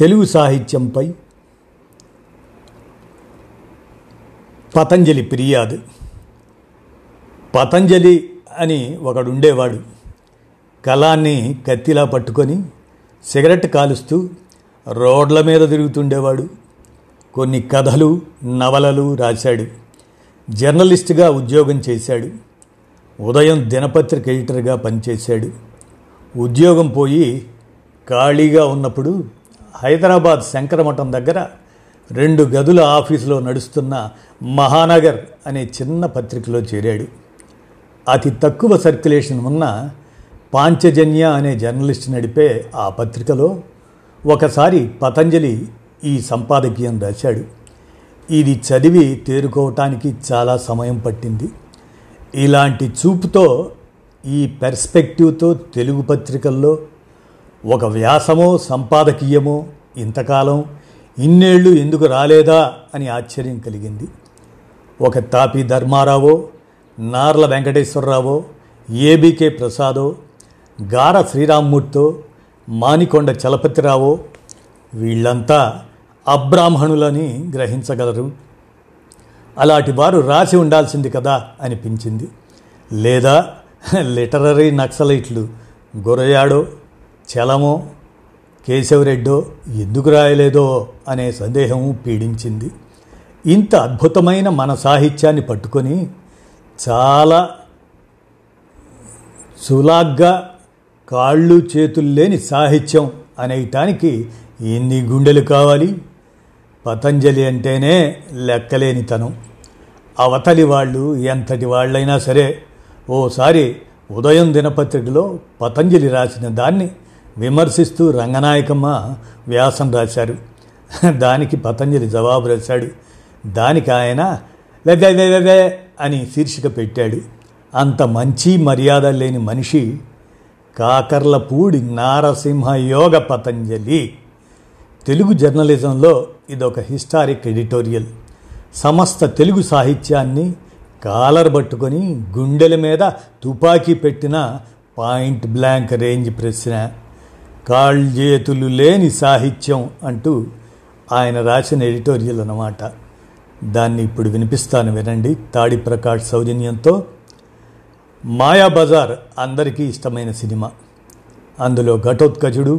తెలుగు సాహిత్యంపై పతంజలి ఫిర్యాదు పతంజలి అని ఒకడు ఉండేవాడు కళాన్ని కత్తిలా పట్టుకొని సిగరెట్ కాలుస్తూ రోడ్ల మీద తిరుగుతుండేవాడు కొన్ని కథలు నవలలు రాశాడు జర్నలిస్టుగా ఉద్యోగం చేశాడు ఉదయం దినపత్రిక ఎడిటర్గా పనిచేశాడు ఉద్యోగం పోయి ఖాళీగా ఉన్నప్పుడు హైదరాబాద్ శంకరమఠం దగ్గర రెండు గదుల ఆఫీసులో నడుస్తున్న మహానగర్ అనే చిన్న పత్రికలో చేరాడు అతి తక్కువ సర్క్యులేషన్ ఉన్న పాంచజన్య అనే జర్నలిస్ట్ నడిపే ఆ పత్రికలో ఒకసారి పతంజలి ఈ సంపాదకీయం రాశాడు ఇది చదివి తేరుకోవటానికి చాలా సమయం పట్టింది ఇలాంటి చూపుతో ఈ పెర్స్పెక్టివ్తో తెలుగు పత్రికల్లో ఒక వ్యాసమో సంపాదకీయమో ఇంతకాలం ఇన్నేళ్ళు ఎందుకు రాలేదా అని ఆశ్చర్యం కలిగింది ఒక తాపి ధర్మారావో నార్ల వెంకటేశ్వరరావో ఏబీకే ప్రసాదో గార శ్రీరామ్మూర్తో మానికొండ చలపతిరావో వీళ్ళంతా అబ్రాహ్మణులని గ్రహించగలరు అలాంటి వారు రాసి ఉండాల్సింది కదా అనిపించింది లేదా లిటరరీ నక్సలైట్లు గొరయాడో చలమో కేశవరెడ్డో ఎందుకు రాయలేదో అనే సందేహం పీడించింది ఇంత అద్భుతమైన మన సాహిత్యాన్ని పట్టుకొని చాలా సులాగ్గా కాళ్ళు చేతులు లేని సాహిత్యం అనేయటానికి ఎన్ని గుండెలు కావాలి పతంజలి అంటేనే లెక్కలేనితనం అవతలి వాళ్ళు ఎంతటి వాళ్ళైనా సరే ఓసారి ఉదయం దినపత్రికలో పతంజలి రాసిన దాన్ని విమర్శిస్తూ రంగనాయకమ్మ వ్యాసం రాశారు దానికి పతంజలి జవాబు రాశాడు దానికి ఆయన లదే అని శీర్షిక పెట్టాడు అంత మంచి మర్యాద లేని మనిషి కాకర్లపూడి నారసింహ యోగ పతంజలి తెలుగు జర్నలిజంలో ఇదొక హిస్టారిక్ ఎడిటోరియల్ సమస్త తెలుగు సాహిత్యాన్ని కాలర్ పట్టుకొని గుండెల మీద తుపాకీ పెట్టిన పాయింట్ బ్లాంక్ రేంజ్ ప్రశ్న కాళ్జేతులు లేని సాహిత్యం అంటూ ఆయన రాసిన ఎడిటోరియల్ అన్నమాట దాన్ని ఇప్పుడు వినిపిస్తాను వినండి తాడి ప్రకాష్ సౌజన్యంతో మాయాబజార్ అందరికీ ఇష్టమైన సినిమా అందులో ఘటోత్కచుడు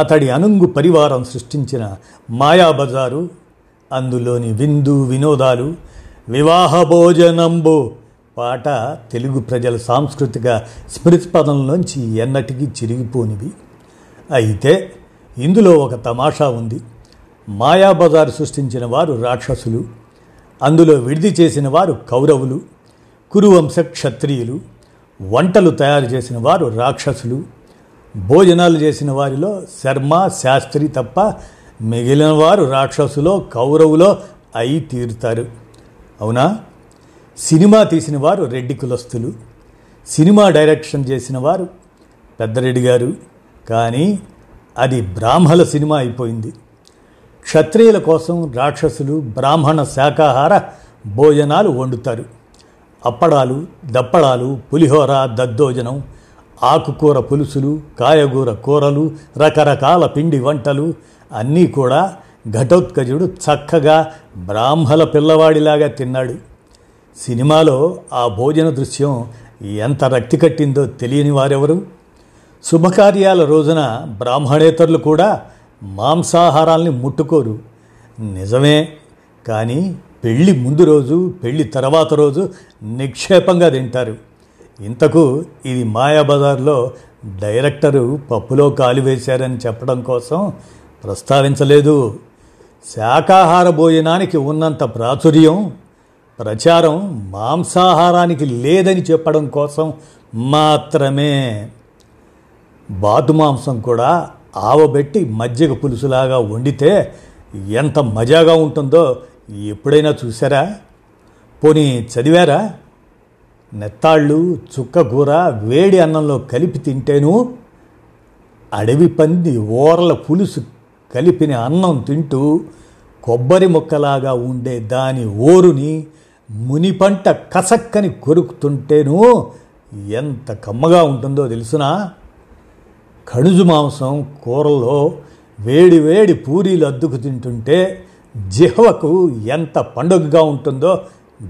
అతడి అనుంగు పరివారం సృష్టించిన మాయాబజారు అందులోని విందు వినోదాలు వివాహ భోజనంబో పాట తెలుగు ప్రజల సాంస్కృతిక స్మృతిపదంలోంచి ఎన్నటికీ చిరిగిపోనివి అయితే ఇందులో ఒక తమాషా ఉంది మాయాబజార్ సృష్టించిన వారు రాక్షసులు అందులో విడిది చేసిన వారు కౌరవులు కురువంశ క్షత్రియులు వంటలు తయారు చేసిన వారు రాక్షసులు భోజనాలు చేసిన వారిలో శర్మ శాస్త్రి తప్ప మిగిలిన వారు రాక్షసులో కౌరవులో అయి తీరుతారు అవునా సినిమా తీసిన వారు రెడ్డి కులస్తులు సినిమా డైరెక్షన్ చేసిన వారు పెద్దరెడ్డి గారు కానీ అది బ్రాహ్మల సినిమా అయిపోయింది క్షత్రియుల కోసం రాక్షసులు బ్రాహ్మణ శాకాహార భోజనాలు వండుతారు అప్పడాలు దప్పడాలు పులిహోర దద్దోజనం ఆకుకూర పులుసులు కాయగూర కూరలు రకరకాల పిండి వంటలు అన్నీ కూడా ఘటోత్కజుడు చక్కగా బ్రాహ్మల పిల్లవాడిలాగా తిన్నాడు సినిమాలో ఆ భోజన దృశ్యం ఎంత రక్తి కట్టిందో తెలియని వారెవరు శుభకార్యాల రోజున బ్రాహ్మణేతరులు కూడా మాంసాహారాల్ని ముట్టుకోరు నిజమే కానీ పెళ్ళి ముందు రోజు పెళ్ళి తర్వాత రోజు నిక్షేపంగా తింటారు ఇంతకు ఇది మాయాబజార్లో డైరెక్టరు పప్పులో కాలు వేశారని చెప్పడం కోసం ప్రస్తావించలేదు శాకాహార భోజనానికి ఉన్నంత ప్రాచుర్యం ప్రచారం మాంసాహారానికి లేదని చెప్పడం కోసం మాత్రమే బాతు మాంసం కూడా ఆవబెట్టి మజ్జిగ పులుసులాగా వండితే ఎంత మజాగా ఉంటుందో ఎప్పుడైనా చూసారా పోనీ చదివారా నెత్తాళ్ళు చుక్కకూర వేడి అన్నంలో కలిపి తింటేను అడవి పంది ఓరల పులుసు కలిపిన అన్నం తింటూ కొబ్బరి మొక్కలాగా ఉండే దాని ఓరుని మునిపంట కసక్కని కొరుకుతుంటేను ఎంత కమ్మగా ఉంటుందో తెలుసునా కణుజు మాంసం కూరలో వేడి వేడి పూరీలు అద్దుకు తింటుంటే జిహ్వకు ఎంత పండుగగా ఉంటుందో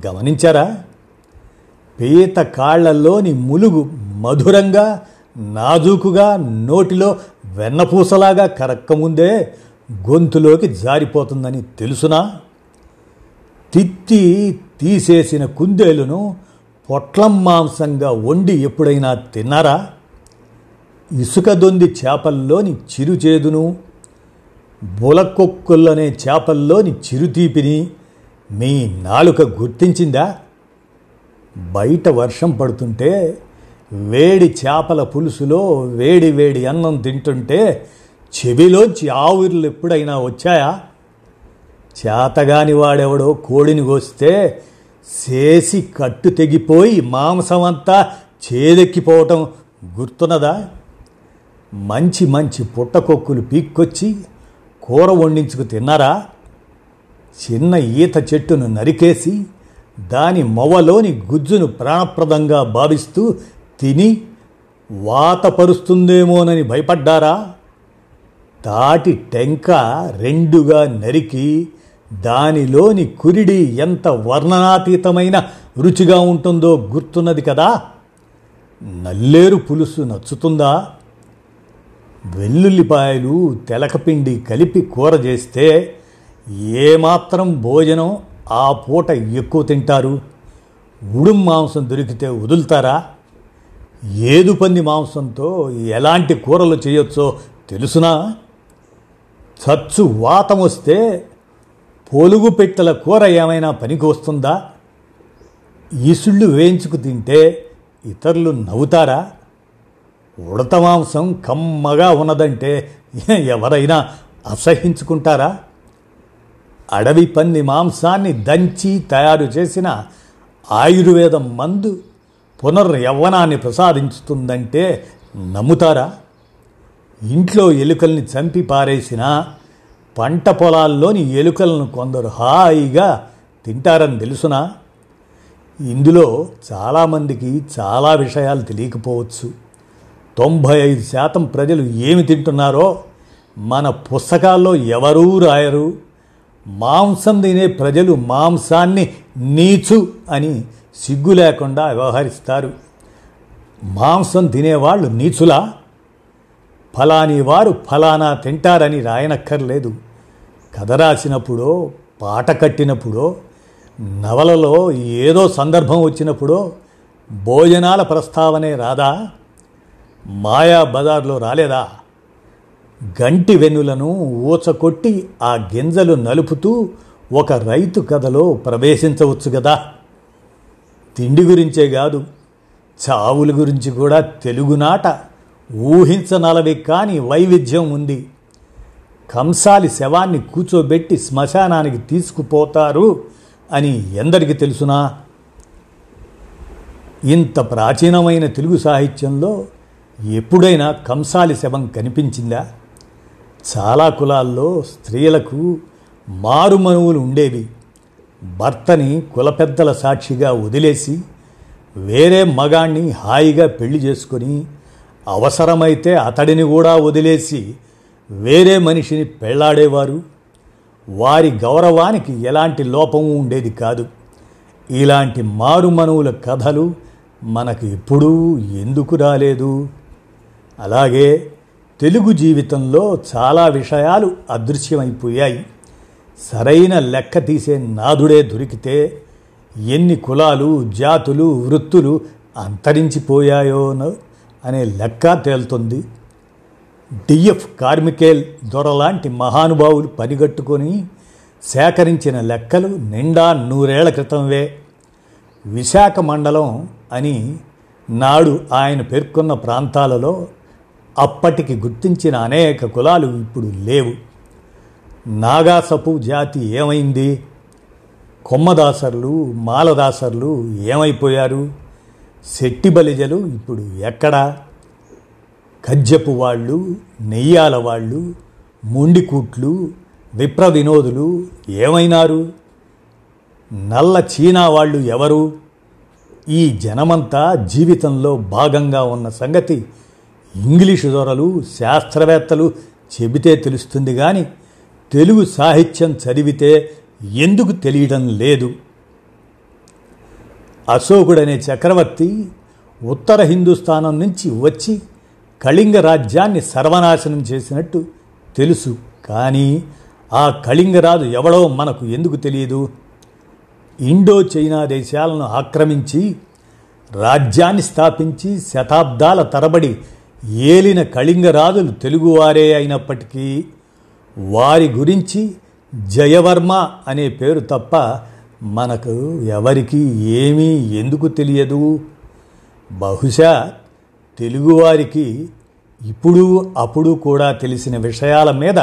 గమనించారా పీత కాళ్లలోని ములుగు మధురంగా నాజూకుగా నోటిలో వెన్నపూసలాగా కరక్కముందే గొంతులోకి జారిపోతుందని తెలుసునా తిత్తి తీసేసిన కుందేలును పొట్లం మాంసంగా వండి ఎప్పుడైనా తిన్నారా ఇసుకదొంది చేపల్లోని చిరుచేదును బులకొక్కులనే చేపల్లోని చిరుతీపిని మీ నాలుక గుర్తించిందా బయట వర్షం పడుతుంటే వేడి చేపల పులుసులో వేడి వేడి అన్నం తింటుంటే చెవిలోంచి ఆవిర్లు ఎప్పుడైనా వచ్చాయా చేతగాని వాడెవడో కోడిని కోస్తే చేసి కట్టు తెగిపోయి మాంసమంతా చేదెక్కిపోవటం గుర్తున్నదా మంచి మంచి పుట్టకొక్కులు పీక్కొచ్చి కూర వండించుకు తిన్నారా చిన్న ఈత చెట్టును నరికేసి దాని మొవలోని గుజ్జును ప్రాణప్రదంగా భావిస్తూ తిని వాతపరుస్తుందేమోనని భయపడ్డారా తాటి టెంక రెండుగా నరికి దానిలోని కురిడి ఎంత వర్ణనాతీతమైన రుచిగా ఉంటుందో గుర్తున్నది కదా నల్లేరు పులుసు నచ్చుతుందా వెల్లుల్లిపాయలు తెలకపిండి కలిపి కూర చేస్తే ఏమాత్రం భోజనం ఆ పూట ఎక్కువ తింటారు ఉడుం మాంసం దొరికితే వదులుతారా ఏదు పంది మాంసంతో ఎలాంటి కూరలు చేయొచ్చో తెలుసునా చచ్చు వాతం వస్తే పొలుగు పెట్టెల కూర ఏమైనా పనికి వస్తుందా ఇసుళ్ళు వేయించుకు తింటే ఇతరులు నవ్వుతారా ఉడత మాంసం కమ్మగా ఉన్నదంటే ఎవరైనా అసహించుకుంటారా అడవి పంది మాంసాన్ని దంచి తయారు చేసిన ఆయుర్వేదం మందు పునర్యవ్వనాన్ని ప్రసాదించుతుందంటే నమ్ముతారా ఇంట్లో ఎలుకల్ని చంపి పారేసిన పంట పొలాల్లోని ఎలుకలను కొందరు హాయిగా తింటారని తెలుసునా ఇందులో చాలామందికి చాలా విషయాలు తెలియకపోవచ్చు తొంభై ఐదు శాతం ప్రజలు ఏమి తింటున్నారో మన పుస్తకాల్లో ఎవరూ రాయరు మాంసం తినే ప్రజలు మాంసాన్ని నీచు అని సిగ్గు లేకుండా వ్యవహరిస్తారు మాంసం తినేవాళ్ళు నీచులా ఫలాని వారు ఫలానా తింటారని రాయనక్కర్లేదు కథ రాసినప్పుడో పాట కట్టినప్పుడో నవలలో ఏదో సందర్భం వచ్చినప్పుడో భోజనాల ప్రస్తావనే రాదా మాయా బజార్లో రాలేదా గంటి వెన్నులను ఊచకొట్టి ఆ గింజలు నలుపుతూ ఒక రైతు కథలో ప్రవేశించవచ్చు కదా తిండి గురించే కాదు చావుల గురించి కూడా తెలుగునాట ఊహించనలవి కాని వైవిధ్యం ఉంది కంసాలి శవాన్ని కూర్చోబెట్టి శ్మశానానికి తీసుకుపోతారు అని ఎందరికి తెలుసునా ఇంత ప్రాచీనమైన తెలుగు సాహిత్యంలో ఎప్పుడైనా కంసాలి శవం కనిపించిందా చాలా కులాల్లో స్త్రీలకు మారుమనువులు ఉండేవి భర్తని కులపెద్దల సాక్షిగా వదిలేసి వేరే మగాణ్ణి హాయిగా పెళ్లి చేసుకొని అవసరమైతే అతడిని కూడా వదిలేసి వేరే మనిషిని పెళ్లాడేవారు వారి గౌరవానికి ఎలాంటి లోపము ఉండేది కాదు ఇలాంటి మారుమనువుల కథలు మనకు ఎప్పుడూ ఎందుకు రాలేదు అలాగే తెలుగు జీవితంలో చాలా విషయాలు అదృశ్యమైపోయాయి సరైన లెక్క తీసే నాదుడే దొరికితే ఎన్ని కులాలు జాతులు వృత్తులు అంతరించిపోయాయో అనే లెక్క తేలుతుంది డిఎఫ్ కార్మికేల్ దొరలాంటి మహానుభావులు పనిగట్టుకొని సేకరించిన లెక్కలు నిండా నూరేళ్ల క్రితంవే విశాఖ మండలం అని నాడు ఆయన పేర్కొన్న ప్రాంతాలలో అప్పటికి గుర్తించిన అనేక కులాలు ఇప్పుడు లేవు నాగాసపు జాతి ఏమైంది కొమ్మదాసర్లు మాలదాసర్లు ఏమైపోయారు శెట్టి బలిజలు ఇప్పుడు ఎక్కడా కజ్జపు వాళ్ళు నెయ్యాల వాళ్ళు ముండికూట్లు విప్ర వినోదులు ఏమైనారు నల్ల చీనా వాళ్ళు ఎవరు ఈ జనమంతా జీవితంలో భాగంగా ఉన్న సంగతి ఇంగ్లీషు దొరలు శాస్త్రవేత్తలు చెబితే తెలుస్తుంది కానీ తెలుగు సాహిత్యం చదివితే ఎందుకు తెలియడం లేదు అశోకుడనే చక్రవర్తి ఉత్తర హిందుస్థానం నుంచి వచ్చి కళింగ రాజ్యాన్ని సర్వనాశనం చేసినట్టు తెలుసు కానీ ఆ కళింగరాజు ఎవడో మనకు ఎందుకు తెలియదు ఇండో చైనా దేశాలను ఆక్రమించి రాజ్యాన్ని స్థాపించి శతాబ్దాల తరబడి ఏలిన కళింగరాజులు తెలుగువారే అయినప్పటికీ వారి గురించి జయవర్మ అనే పేరు తప్ప మనకు ఎవరికి ఏమీ ఎందుకు తెలియదు బహుశా తెలుగువారికి ఇప్పుడు అప్పుడు కూడా తెలిసిన విషయాల మీద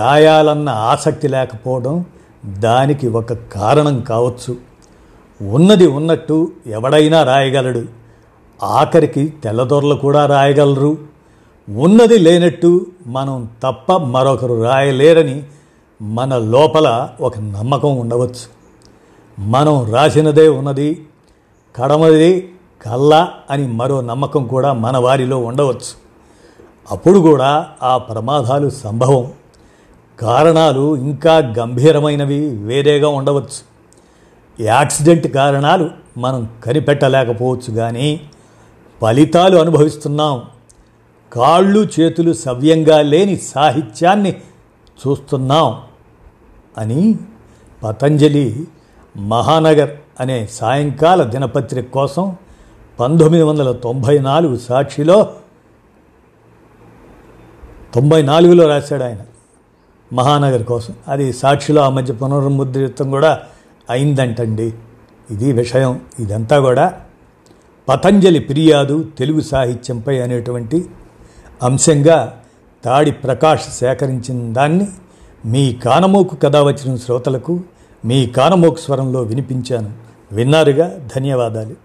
రాయాలన్న ఆసక్తి లేకపోవడం దానికి ఒక కారణం కావచ్చు ఉన్నది ఉన్నట్టు ఎవడైనా రాయగలడు ఆఖరికి తెల్లదొరలు కూడా రాయగలరు ఉన్నది లేనట్టు మనం తప్ప మరొకరు రాయలేరని మన లోపల ఒక నమ్మకం ఉండవచ్చు మనం రాసినదే ఉన్నది కడమది కల్లా అని మరో నమ్మకం కూడా మన వారిలో ఉండవచ్చు అప్పుడు కూడా ఆ ప్రమాదాలు సంభవం కారణాలు ఇంకా గంభీరమైనవి వేరేగా ఉండవచ్చు యాక్సిడెంట్ కారణాలు మనం కనిపెట్టలేకపోవచ్చు కానీ ఫలితాలు అనుభవిస్తున్నాం కాళ్ళు చేతులు సవ్యంగా లేని సాహిత్యాన్ని చూస్తున్నాం అని పతంజలి మహానగర్ అనే సాయంకాల దినపత్రిక కోసం పంతొమ్మిది వందల తొంభై నాలుగు సాక్షిలో తొంభై నాలుగులో రాశాడు ఆయన మహానగర్ కోసం అది సాక్షిలో ఆ మధ్య పునర్ముద్రితం కూడా అయిందంటండి ఇది విషయం ఇదంతా కూడా పతంజలి ఫిర్యాదు తెలుగు సాహిత్యంపై అనేటువంటి అంశంగా తాడి ప్రకాష్ సేకరించిన దాన్ని మీ కానమోకు కథ వచ్చిన శ్రోతలకు మీ కానమోకు స్వరంలో వినిపించాను విన్నారుగా ధన్యవాదాలు